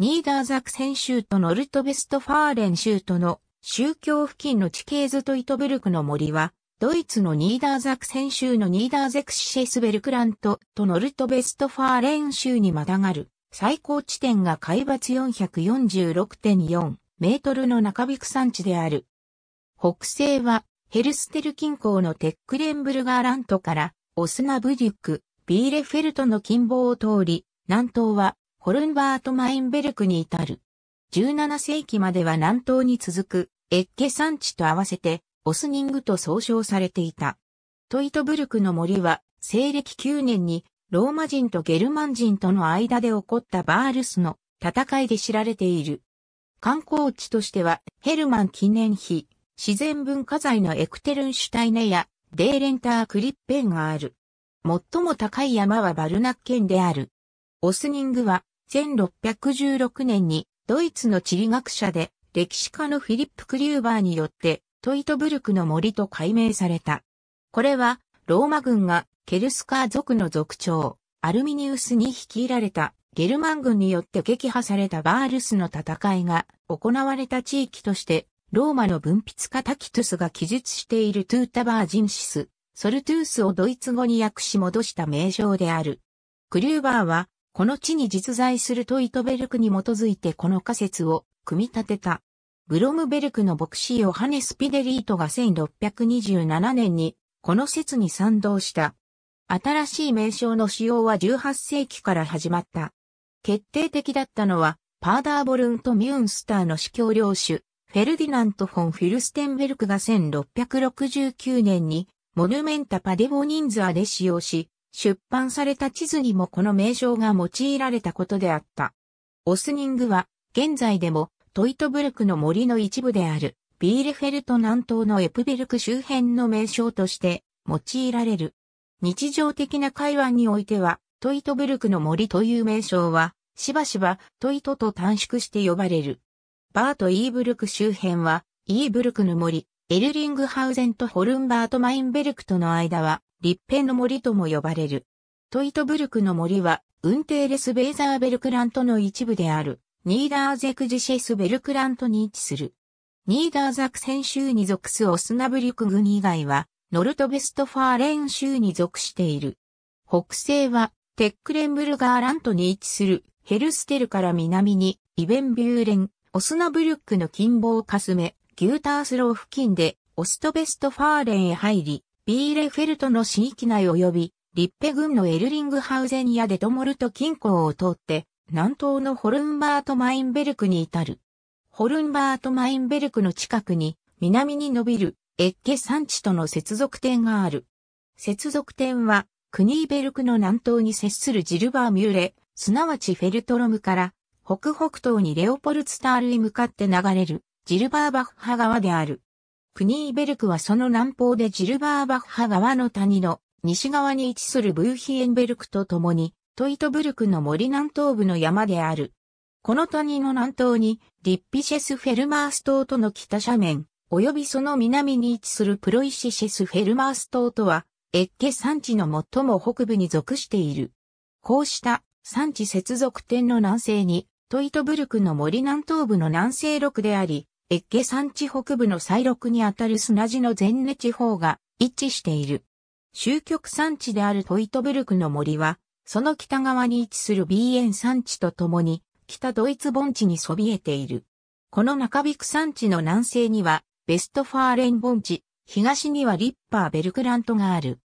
ニーダーザクセン州とノルトベストファーレン州との宗教付近の地形図とイトブルクの森は、ドイツのニーダーザクセン州のニーダーゼクシシェスベルクラントとノルトベストファーレン州にまたがる最高地点が海抜446.4メートルの中引く山地である。北西はヘルステル近郊のテックレンブルガーラントからオスナブデュック、ビーレフェルトの近傍を通り、南東はホルンバート・マインベルクに至る。17世紀までは南東に続く、エッケ山地と合わせて、オスニングと総称されていた。トイトブルクの森は、西暦9年に、ローマ人とゲルマン人との間で起こったバールスの戦いで知られている。観光地としては、ヘルマン記念碑、自然文化財のエクテルンシュタイネや、デーレンタークリッペンがある。最も高い山はバルナッケンである。オスニングは、1616年にドイツの地理学者で歴史家のフィリップ・クリューバーによってトイトブルクの森と改名された。これはローマ軍がケルスカー族の族長アルミニウスに率いられたゲルマン軍によって撃破されたバールスの戦いが行われた地域としてローマの文筆家タキトゥスが記述しているトゥータバージンシス、ソルトゥースをドイツ語に訳し戻した名称である。クリューバーはこの地に実在するトイトベルクに基づいてこの仮説を組み立てた。ブロムベルクの牧師ヨハネス・ピデリートが1627年にこの説に賛同した。新しい名称の使用は18世紀から始まった。決定的だったのはパーダーボルンとミュンスターの司教領主、フェルディナント・フォン・フィルステンベルクが1669年にモヌメンタ・パデボニンズアで使用し、出版された地図にもこの名称が用いられたことであった。オスニングは、現在でも、トイトブルクの森の一部である、ビーレフェルト南東のエプベルク周辺の名称として用いられる。日常的な会話においては、トイトブルクの森という名称は、しばしばトイトと短縮して呼ばれる。バート・イーブルク周辺は、イーブルクの森、エルリングハウゼンとホルンバート・マインベルクとの間は、立辺の森とも呼ばれる。トイトブルクの森は、ウンテーレスベーザーベルクラントの一部である、ニーダーゼクジシェスベルクラントに位置する。ニーダーザクセン州に属すオスナブリュク郡以外は、ノルトベストファーレン州に属している。北西は、テックレンブルガーラントに位置する、ヘルステルから南に、イベンビューレン、オスナブリュックの近傍かすめ、ギュータースロー付近で、オストベストファーレンへ入り、ビーレフェルトの市域内及び、リッペ郡のエルリングハウゼンアデトモルト近郊を通って、南東のホルンバートマインベルクに至る。ホルンバートマインベルクの近くに、南に伸びる、エッケ山地との接続点がある。接続点は、クニーベルクの南東に接するジルバーミューレ、すなわちフェルトロムから、北北東にレオポルツタールに向かって流れる、ジルバーバッハ川である。クニーベルクはその南方でジルバーバッハ川の谷の西側に位置するブーヒエンベルクと共に、トイトブルクの森南東部の山である。この谷の南東に、リッピシェスフェルマース島との北斜面、及びその南に位置するプロイシシェスフェルマース島とは、エッケ山地の最も北部に属している。こうした山地接続点の南西に、トイトブルクの森南東部の南西麓であり、エッゲ山地北部の西麓にあたる砂地の全熱地方が一致している。終局山地であるトイトブルクの森は、その北側に位置するビーエン山地とともに、北ドイツ盆地にそびえている。この中ビク山地の南西には、ベストファーレン盆地、東にはリッパーベルクラントがある。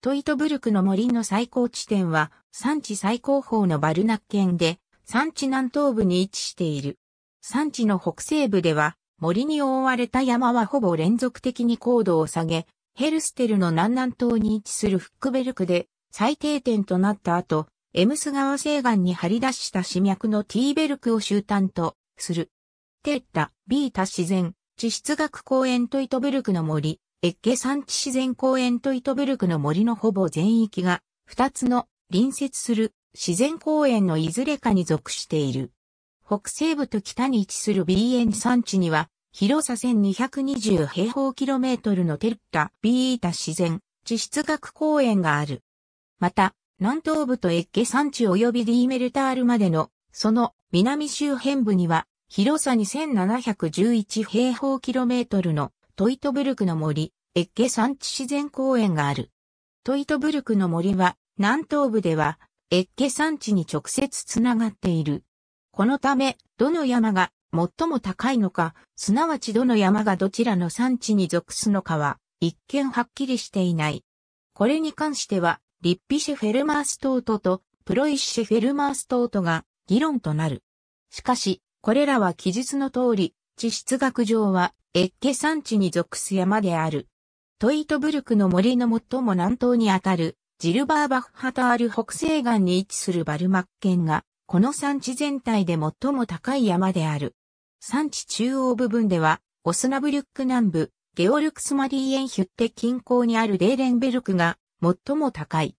トイトブルクの森の最高地点は、山地最高峰のバルナッケンで、山地南東部に位置している。山地の北西部では、森に覆われた山はほぼ連続的に高度を下げ、ヘルステルの南南東に位置するフックベルクで最低点となった後、エムス川西岸に張り出した死脈のティーベルクを終端とする。テッタ、ビータ自然、地質学公園とイトベルクの森、エッゲ山地自然公園とイトベルクの森のほぼ全域が、二つの隣接する自然公園のいずれかに属している。北西部と北に位置するビ n エン山地には、広さ1220平方キロメートルのテルッタ・ビータ自然、地質学公園がある。また、南東部とエッゲ山地及びディーメルタールまでの、その南周辺部には、広さ2711平方キロメートルのトイトブルクの森、エッゲ山地自然公園がある。トイトブルクの森は、南東部では、エッゲ山地に直接つながっている。このため、どの山が最も高いのか、すなわちどの山がどちらの産地に属すのかは、一見はっきりしていない。これに関しては、リッピシェフェルマーストートとプロイッシェフェルマーストートが議論となる。しかし、これらは記述の通り、地質学上は、エッケ山地に属す山である。トイトブルクの森の最も南東にあたる、ジルバーバッハタール北西岸に位置するバルマッケンが、この山地全体で最も高い山である。山地中央部分では、オスナブリュック南部、ゲオルクスマリーエンヒュッテ近郊にあるレーレンベルクが最も高い。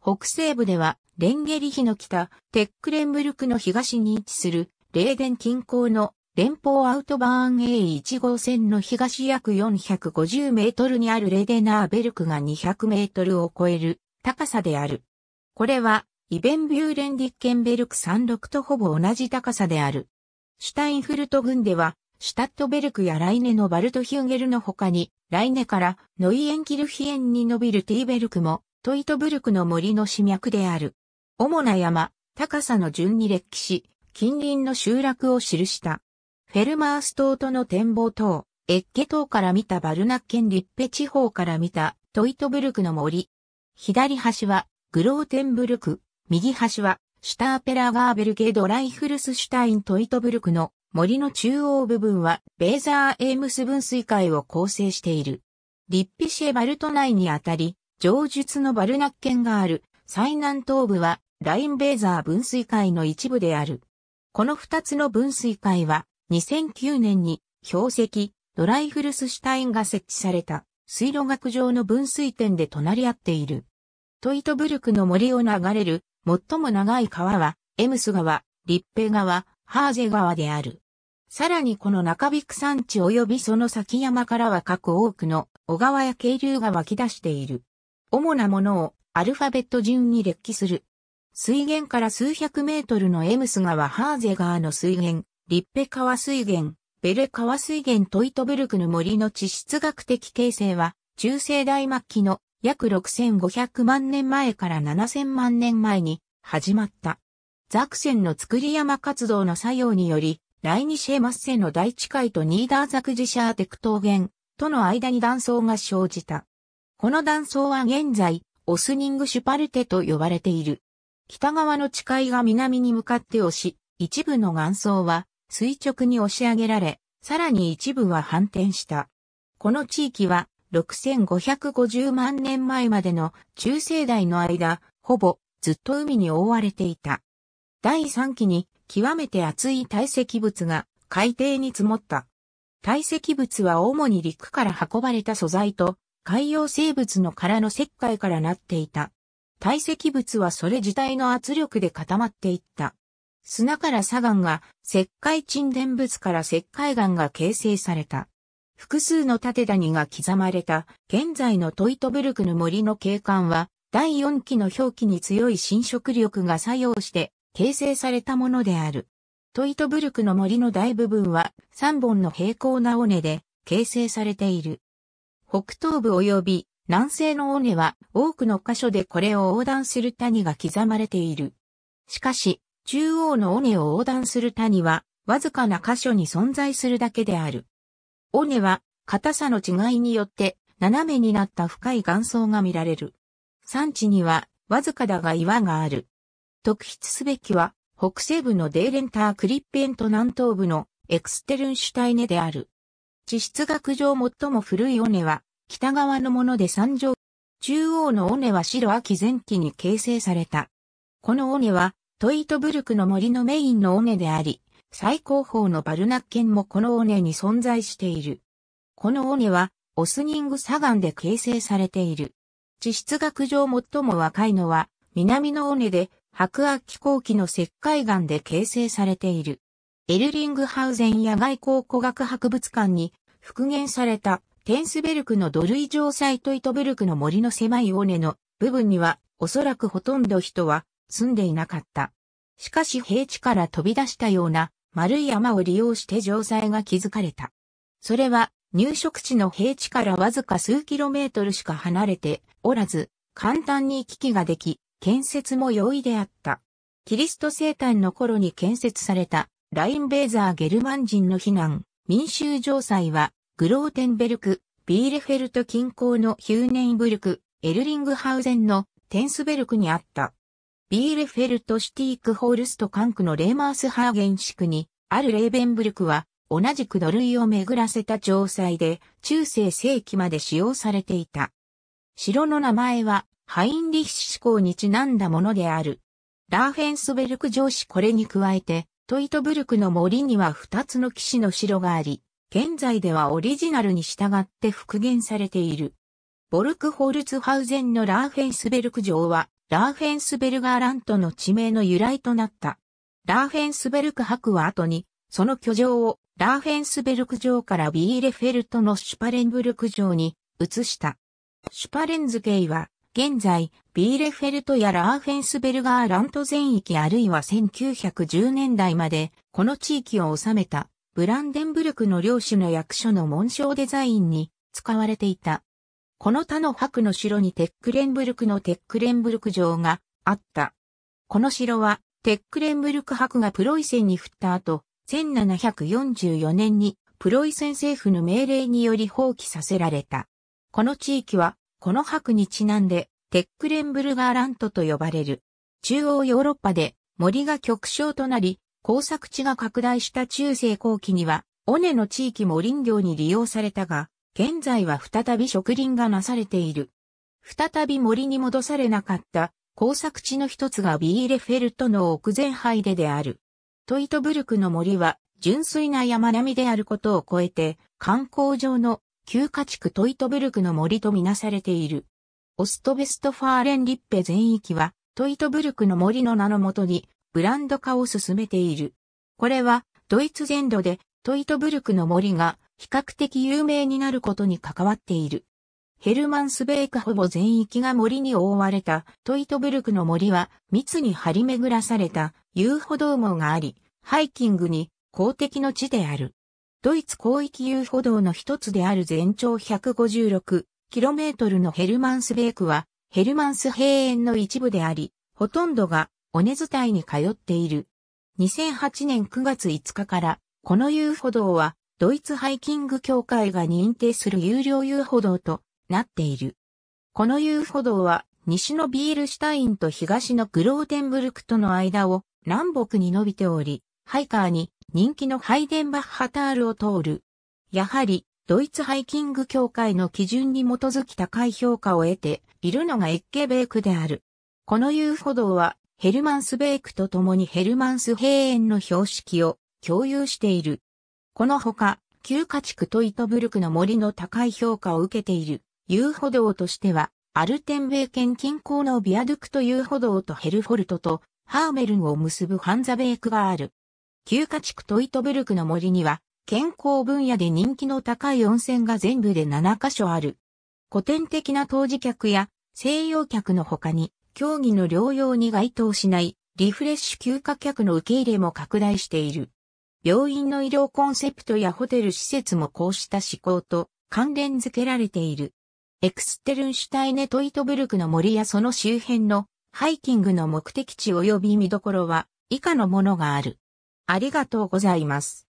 北西部では、レンゲリヒの北、テックレンブルクの東に位置する、レーデン近郊の連邦アウトバーン A1 号線の東約450メートルにあるレーデナーベルクが200メートルを超える高さである。これはイベンビューレンディッケンベルク山麓とほぼ同じ高さである。シュタインフルト郡では、シュタットベルクやライネのバルトヒューゲルの他に、ライネからノイエンキルヒエンに伸びるティーベルクも、トイトブルクの森の市脈である。主な山、高さの順に列記し、近隣の集落を記した。フェルマース島との展望塔、エッケ島から見たバルナッケンリッペ地方から見たトイトブルクの森。左端はグローテンブルク、右端は、シュターペラガーベルゲードライフルスシュタイントイトブルクの森の中央部分は、ベーザーエームス分水海を構成している。リッピシェバルト内にあたり、上述のバルナッケンがある、最南東部は、ラインベーザー分水海の一部である。この二つの分水海は、2009年に、標石、ドライフルスシュタインが設置された、水路学上の分水点で隣り合っている。トイトブルクの森を流れる最も長い川は、エムス川、立平川、ハーゼ川である。さらにこの中ビク山地及びその先山からは各多くの小川や渓流が湧き出している。主なものをアルファベット順に列記する。水源から数百メートルのエムス川ハーゼ川の水源、リッペ川水源、ベレ川水源トイトベルクの森の地質学的形成は、中世代末期の約6500万年前から7000万年前に始まった。ザクセンの作り山活動の作用により、ライニシェマッセの大地海とニーダーザクジシャーテクトーゲンとの間に断層が生じた。この断層は現在、オスニングシュパルテと呼ばれている。北側の地海が南に向かって押し、一部の岩層は垂直に押し上げられ、さらに一部は反転した。この地域は6550万年前までの中世代の間、ほぼずっと海に覆われていた。第3期に極めて厚い堆積物が海底に積もった。堆積物は主に陸から運ばれた素材と海洋生物の殻の石灰からなっていた。堆積物はそれ自体の圧力で固まっていった。砂から砂岩が石灰沈殿物から石灰岩が形成された。複数の縦谷が刻まれた、現在のトイトブルクの森の景観は、第4期の表記に強い侵食力が作用して形成されたものである。トイトブルクの森の大部分は3本の平行な尾根で形成されている。北東部及び南西の尾根は多くの箇所でこれを横断する谷が刻まれている。しかし、中央の尾根を横断する谷はわずかな箇所に存在するだけである。尾根は硬さの違いによって斜めになった深い岩層が見られる。山地にはわずかだが岩がある。特筆すべきは北西部のデーレンター・クリッペンと南東部のエクステルンシュタイネである。地質学上最も古い尾根は北側のもので山上。中央の尾根は白秋前期に形成された。この尾根はトイトブルクの森のメインの尾根であり、最高峰のバルナッケンもこの尾根に存在している。この尾根は、オスニング砂岩で形成されている。地質学上最も若いのは、南の尾根で、白亜紀後期の石灰岩で形成されている。エルリングハウゼン野外考古学博物館に復元されたテンスベルクの土塁城サイトイトベルクの森の狭い尾根の部分にはおそらくほとんど人は住んでいなかった。しかし平地から飛び出したような丸い山を利用して城塞が築かれた。それは入植地の平地からわずか数キロメートルしか離れておらず、簡単に行き来ができ、建設も容易であった。キリスト生誕の頃に建設されたラインベーザーゲルマン人の避難、民衆城塞はグローテンベルク、ビーレフェルト近郊のヒューネインブルク、エルリングハウゼンのテンスベルクにあった。ビーレフェルトシティークホールスト管区のレーマースハーゲンシクに、あるレーベンブルクは、同じく土塁を巡らせた城塞で、中世世紀まで使用されていた。城の名前は、ハインリッシュ思考にちなんだものである。ラーフェンスベルク城市これに加えて、トイトブルクの森には2つの騎士の城があり、現在ではオリジナルに従って復元されている。ボルクホルツハウゼンのラーフェンスベルク城は、ラーフェンスベルガーラントの地名の由来となった。ラーフェンスベルク博は後に、その居城をラーフェンスベルク城からビーレフェルトのシュパレンブルク城に移した。シュパレンズゲイは、現在、ビーレフェルトやラーフェンスベルガーラント全域あるいは1910年代まで、この地域を治めた、ブランデンブルクの領主の役所の紋章デザインに使われていた。この他の白の城にテックレンブルクのテックレンブルク城があった。この城はテックレンブルク白がプロイセンに振った後、1744年にプロイセン政府の命令により放棄させられた。この地域は、この白にちなんで、テックレンブルガーラントと呼ばれる。中央ヨーロッパで森が極小となり、工作地が拡大した中世後期には、尾根の地域も林業に利用されたが、現在は再び植林がなされている。再び森に戻されなかった工作地の一つがビーレフェルトの奥前ハでである。トイトブルクの森は純粋な山並みであることを超えて観光上の旧家地区トイトブルクの森とみなされている。オストベストファーレンリッペ全域はトイトブルクの森の名のもとにブランド化を進めている。これはドイツ全土でトイトブルクの森が比較的有名になることに関わっている。ヘルマンスベークほぼ全域が森に覆われたトイトブルクの森は密に張り巡らされた遊歩道網があり、ハイキングに公的の地である。ドイツ広域遊歩道の一つである全長 156km のヘルマンスベークはヘルマンス平原の一部であり、ほとんどが尾根伝いに通っている。2008年9月5日からこの遊歩道はドイツハイキング協会が認定する有料遊歩道となっている。この遊歩道は西のビールシュタインと東のグローテンブルクとの間を南北に伸びており、ハイカーに人気のハイデンバッハタールを通る。やはり、ドイツハイキング協会の基準に基づき高い評価を得ているのがエッケベークである。この遊歩道はヘルマンスベークと共にヘルマンス平園の標識を共有している。このほか、旧家地区イトブルクの森の高い評価を受けている遊歩道としては、アルテンベー県近郊のビアドゥクと遊歩道とヘルフォルトとハーメルンを結ぶハンザベークがある。旧家地区トイトブルクの森には、健康分野で人気の高い温泉が全部で7カ所ある。古典的な当時客や西洋客の他に、競技の療養に該当しないリフレッシュ休暇客の受け入れも拡大している。病院の医療コンセプトやホテル施設もこうした思考と関連づけられている。エクステルンシュタイネ・トイトブルクの森やその周辺のハイキングの目的地及び見どころは以下のものがある。ありがとうございます。